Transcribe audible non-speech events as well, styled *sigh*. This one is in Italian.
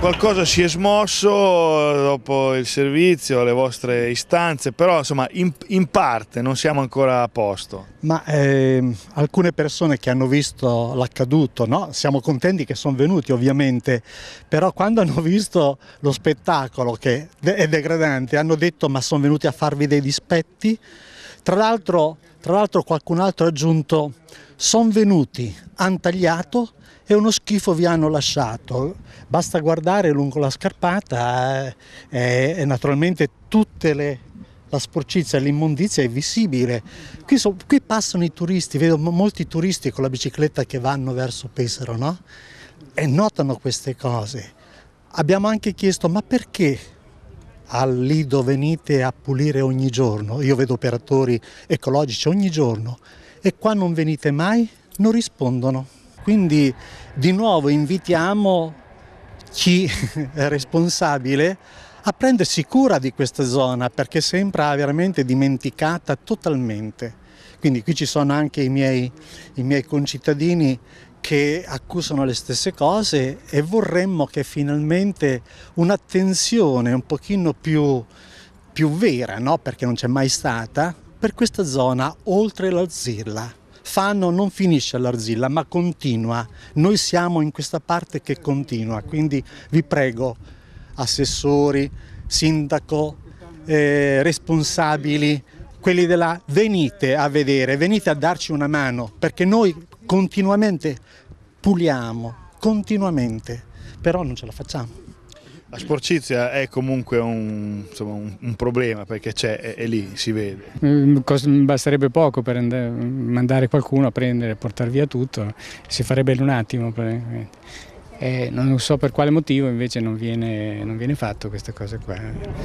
Qualcosa si è smosso eh, dopo il servizio, le vostre istanze, però insomma in, in parte non siamo ancora a posto. Ma eh, alcune persone che hanno visto l'accaduto, no? siamo contenti che sono venuti ovviamente, però quando *laughs* hanno visto lo spettacolo che è degradante hanno detto ma sono venuti a farvi dei dispetti, tra l'altro qualcun altro ha aggiunto sono venuti, hanno tagliato, e uno schifo vi hanno lasciato. Basta guardare lungo la scarpata eh, eh, e naturalmente tutte le la sporcizia, l'immondizia è visibile. Qui, so, qui, passano i turisti, vedo molti turisti con la bicicletta che vanno verso Pesaro, no? E notano queste cose. Abbiamo anche chiesto, ma perché al Lido venite a pulire ogni giorno? Io vedo operatori ecologici ogni giorno e qua non venite mai? Non rispondono. Quindi di nuovo invitiamo chi è responsabile a prendersi cura di questa zona perché sembra ah, veramente dimenticata totalmente. Quindi qui ci sono anche i miei, i miei concittadini che accusano le stesse cose e vorremmo che finalmente un'attenzione un pochino più, più vera, no? perché non c'è mai stata, per questa zona oltre la Zilla fanno non finisce all'Arzilla ma continua, noi siamo in questa parte che continua, quindi vi prego assessori, sindaco, eh, responsabili, quelli della venite a vedere, venite a darci una mano perché noi continuamente puliamo, continuamente, però non ce la facciamo. La sporcizia è comunque un, insomma, un, un problema perché c'è e lì si vede. Mm, basterebbe poco per andare, mandare qualcuno a prendere, e portare via tutto, si farebbe in un attimo. E eh. eh, non so per quale motivo invece non viene, non viene fatto questa cosa qua. Eh.